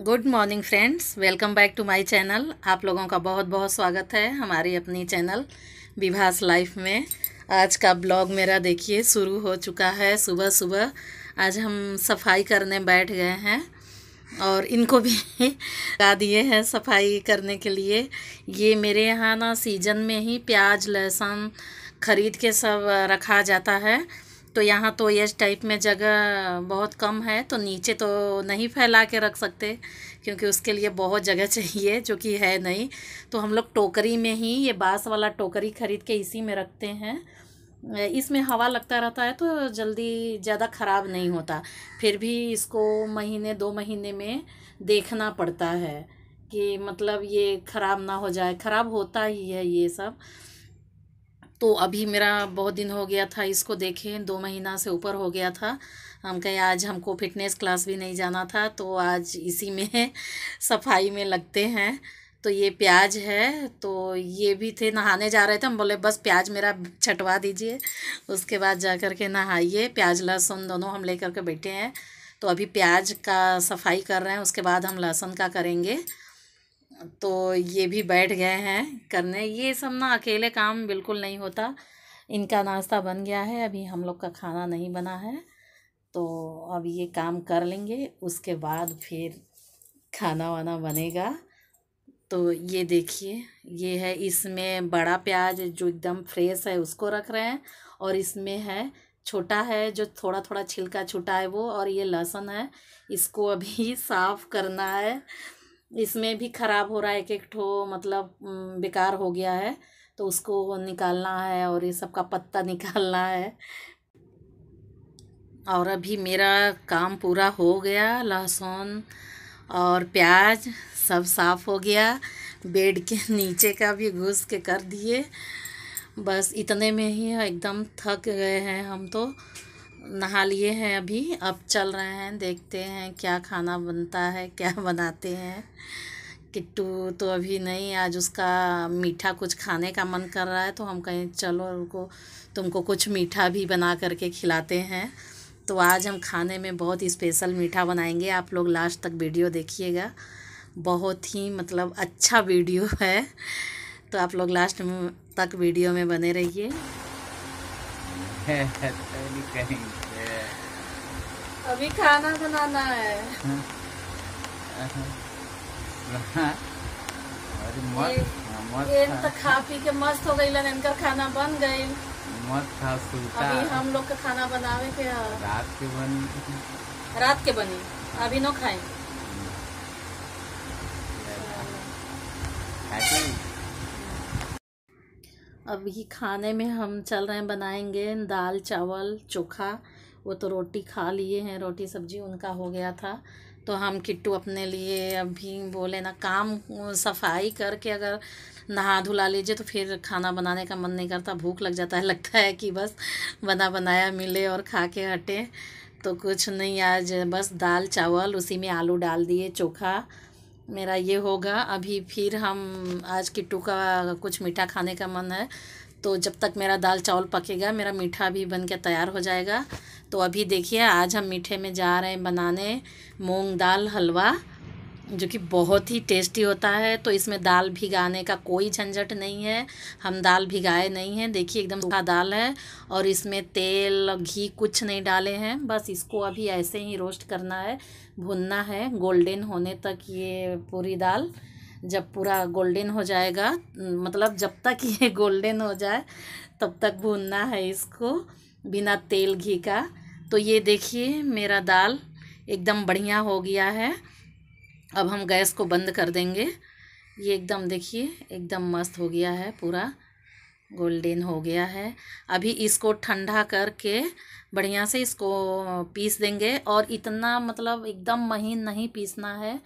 good morning friends welcome back to my channel आप लोगों का बहुत बहुत स्वागत है हमारी अपनी चैनल विभास लाइफ में आज का ब्लॉग मेरा देखिए शुरू हो चुका है सुबह सुबह आज हम सफाई करने बैठ गए हैं और इनको भी लगा दिए हैं सफाई करने के लिए ये मेरे यहाँ ना सीजन में ही प्याज लहसुन ख़रीद के सब रखा जाता है तो यहाँ तो ये टाइप में जगह बहुत कम है तो नीचे तो नहीं फैला के रख सकते क्योंकि उसके लिए बहुत जगह चाहिए जो कि है नहीं तो हम लोग टोकरी में ही ये बाँस वाला टोकरी ख़रीद के इसी में रखते हैं इसमें हवा लगता रहता है तो जल्दी ज़्यादा ख़राब नहीं होता फिर भी इसको महीने दो महीने में देखना पड़ता है कि मतलब ये ख़राब ना हो जाए ख़राब होता ही है ये सब तो अभी मेरा बहुत दिन हो गया था इसको देखें दो महीना से ऊपर हो गया था हम कहें आज हमको फिटनेस क्लास भी नहीं जाना था तो आज इसी में सफाई में लगते हैं तो ये प्याज है तो ये भी थे नहाने जा रहे थे हम बोले बस प्याज मेरा छटवा दीजिए उसके बाद जा कर के नहाइए प्याज लहसुन दोनों हम ले करके के बैठे हैं तो अभी प्याज का सफाई कर रहे हैं उसके बाद हम लहसुन का करेंगे तो ये भी बैठ गए हैं करने ये सब ना अकेले काम बिल्कुल नहीं होता इनका नाश्ता बन गया है अभी हम लोग का खाना नहीं बना है तो अब ये काम कर लेंगे उसके बाद फिर खाना वाना बनेगा तो ये देखिए ये है इसमें बड़ा प्याज जो एकदम फ्रेश है उसको रख रहे हैं और इसमें है छोटा है जो थोड़ा थोड़ा छिलका छुटा है वो और ये लहसुन है इसको अभी साफ़ करना है इसमें भी ख़राब हो रहा है एक एक ठो मतलब बेकार हो गया है तो उसको निकालना है और ये सब का पत्ता निकालना है और अभी मेरा काम पूरा हो गया लहसुन और प्याज सब साफ़ हो गया बेड के नीचे का भी घुस के कर दिए बस इतने में ही एकदम थक गए हैं हम तो नहा लिए हैं अभी अब चल रहे हैं देखते हैं क्या खाना बनता है क्या बनाते हैं किट्टू तो अभी नहीं आज उसका मीठा कुछ खाने का मन कर रहा है तो हम कहें चलो उनको तुमको कुछ मीठा भी बना करके खिलाते हैं तो आज हम खाने में बहुत ही स्पेशल मीठा बनाएंगे आप लोग लास्ट तक वीडियो देखिएगा बहुत ही मतलब अच्छा वीडियो है तो आप लोग लास्ट तक वीडियो में बने रहिए अभी खाना बनाना है अरे तो खा पी के मस्त हो गई इनका खाना बन गई मत खा सुलता अभी हम लोग का खाना बनावे के रात के बनी रात के बनी अभी नो खाए अभी खाने में हम चल रहे हैं बनाएंगे दाल चावल चोखा वो तो रोटी खा लिए हैं रोटी सब्जी उनका हो गया था तो हम किट्टू अपने लिए अभी बोले ना काम सफाई करके अगर नहा धुला लीजिए तो फिर खाना बनाने का मन नहीं करता भूख लग जाता है लगता है कि बस बना बनाया मिले और खा के हटे तो कुछ नहीं आज बस दाल चावल उसी में आलू डाल दिए चोखा मेरा ये होगा अभी फिर हम आज किट्टू का कुछ मीठा खाने का मन है तो जब तक मेरा दाल चावल पकेगा मेरा मीठा भी बन के तैयार हो जाएगा तो अभी देखिए आज हम मीठे में जा रहे हैं बनाने मूंग दाल हलवा जो कि बहुत ही टेस्टी होता है तो इसमें दाल भिगाने का कोई झंझट नहीं है हम दाल भिगाए नहीं हैं देखिए एकदम सूखा दाल है और इसमें तेल घी कुछ नहीं डाले हैं बस इसको अभी ऐसे ही रोस्ट करना है भुनना है गोल्डन होने तक ये पूरी दाल जब पूरा गोल्डन हो जाएगा मतलब जब तक ये गोल्डन हो जाए तब तक भूनना है इसको बिना तेल घी का तो ये देखिए मेरा दाल एकदम बढ़िया हो गया है अब हम गैस को बंद कर देंगे ये एकदम देखिए एकदम मस्त हो गया है पूरा गोल्डन हो गया है अभी इसको ठंडा करके बढ़िया से इसको पीस देंगे और इतना मतलब एकदम महीन नहीं पीसना है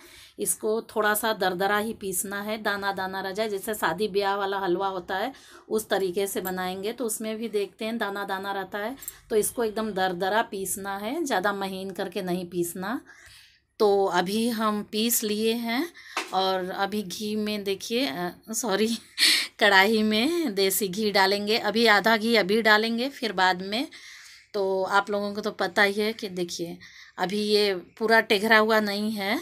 इसको थोड़ा सा दरदरा ही पीसना है दाना दाना रह जाए जैसे शादी ब्याह वाला हलवा होता है उस तरीके से बनाएंगे तो उसमें भी देखते हैं दाना दाना रहता है तो इसको एकदम दरदरा पीसना है ज़्यादा महीन करके नहीं पीसना तो अभी हम पीस लिए हैं और अभी घी में देखिए सॉरी कढ़ाई में देसी घी डालेंगे अभी आधा घी अभी डालेंगे फिर बाद में तो आप लोगों को तो पता ही है कि देखिए अभी ये पूरा टेघरा हुआ नहीं है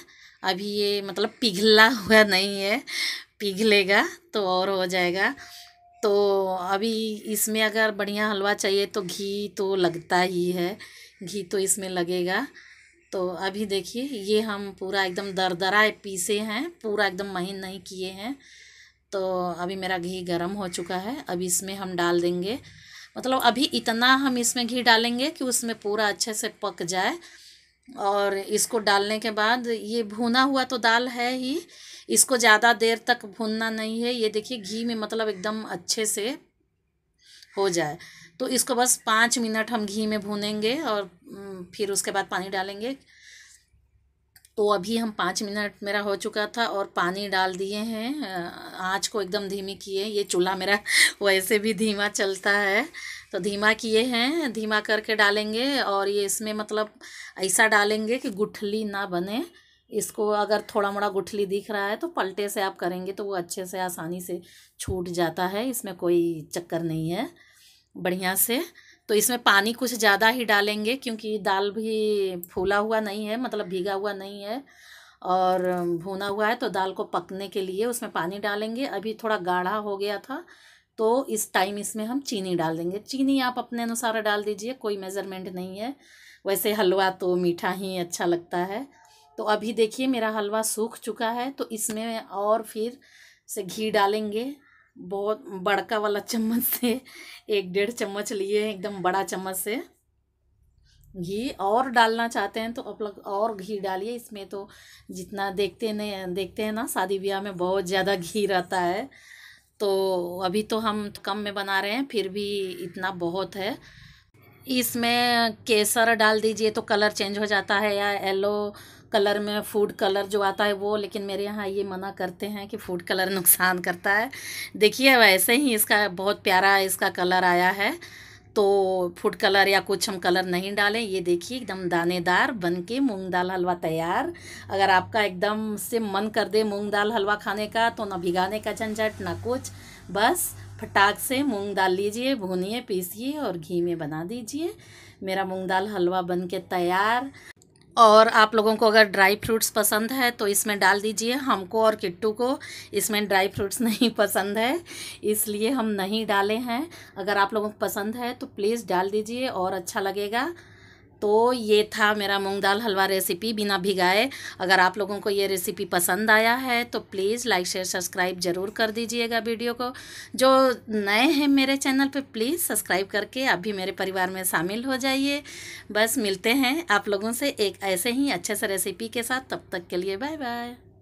अभी ये मतलब पिघला हुआ नहीं है पिघलेगा तो और हो जाएगा तो अभी इसमें अगर बढ़िया हलवा चाहिए तो घी तो लगता ही है घी तो इसमें लगेगा तो अभी देखिए ये हम पूरा एकदम दरदराए पीसे हैं पूरा एकदम महीन नहीं किए हैं तो अभी मेरा घी गर्म हो चुका है अभी इसमें हम डाल देंगे मतलब अभी इतना हम इसमें घी डालेंगे कि उसमें पूरा अच्छे से पक जाए और इसको डालने के बाद ये भुना हुआ तो दाल है ही इसको ज़्यादा देर तक भूनना नहीं है ये देखिए घी में मतलब एकदम अच्छे से हो जाए तो इसको बस पाँच मिनट हम घी में भूनेंगे और फिर उसके बाद पानी डालेंगे तो अभी हम पाँच मिनट मेरा हो चुका था और पानी डाल दिए हैं आँच को एकदम धीमी किए ये चूल्हा मेरा वैसे भी धीमा चलता है तो धीमा किए हैं धीमा करके डालेंगे और ये इसमें मतलब ऐसा डालेंगे कि गुठली ना बने इसको अगर थोड़ा मोड़ा गुठली दिख रहा है तो पलटे से आप करेंगे तो वो अच्छे से आसानी से छूट जाता है इसमें कोई चक्कर नहीं है बढ़िया से तो इसमें पानी कुछ ज़्यादा ही डालेंगे क्योंकि दाल भी फूला हुआ नहीं है मतलब भीगा हुआ नहीं है और भुना हुआ है तो दाल को पकने के लिए उसमें पानी डालेंगे अभी थोड़ा गाढ़ा हो गया था तो इस टाइम इसमें हम चीनी डाल देंगे चीनी आप अपने अनुसार डाल दीजिए कोई मेज़रमेंट नहीं है वैसे हलवा तो मीठा ही अच्छा लगता है तो अभी देखिए मेरा हलवा सूख चुका है तो इसमें और फिर से घी डालेंगे बहुत बड़का वाला चम्मच से एक डेढ़ चम्मच लिए एकदम बड़ा चम्मच से घी और डालना चाहते हैं तो आप लोग और घी डालिए इसमें तो जितना देखते नहीं देखते हैं ना शादी ब्याह में बहुत ज़्यादा घी रहता है तो अभी तो हम कम में बना रहे हैं फिर भी इतना बहुत है इसमें केसर डाल दीजिए तो कलर चेंज हो जाता है या येलो कलर में फूड कलर जो आता है वो लेकिन मेरे यहाँ ये मना करते हैं कि फूड कलर नुकसान करता है देखिए वैसे ही इसका बहुत प्यारा इसका कलर आया है तो फूड कलर या कुछ हम कलर नहीं डालें ये देखिए एकदम दानेदार बन के मूँग दाल हलवा तैयार अगर आपका एकदम से मन कर दे मूँग दाल हलवा खाने का तो ना भिगाने का झंझट ना कुछ बस फटाक से मूंग दाल लीजिए भूनिए पीसिए और घी में बना दीजिए मेरा मूंग दाल हलवा बन के तैयार और आप लोगों को अगर ड्राई फ्रूट्स पसंद है तो इसमें डाल दीजिए हमको और किट्टू को इसमें ड्राई फ्रूट्स नहीं पसंद है इसलिए हम नहीं डाले हैं अगर आप लोगों को पसंद है तो प्लीज़ डाल दीजिए और अच्छा लगेगा तो ये था मेरा मूंग दाल हलवा रेसिपी बिना भिगाए अगर आप लोगों को ये रेसिपी पसंद आया है तो प्लीज़ लाइक शेयर सब्सक्राइब ज़रूर कर दीजिएगा वीडियो को जो नए हैं मेरे चैनल पे प्लीज़ सब्सक्राइब करके आप भी मेरे परिवार में शामिल हो जाइए बस मिलते हैं आप लोगों से एक ऐसे ही अच्छे से रेसिपी के साथ तब तक के लिए बाय बाय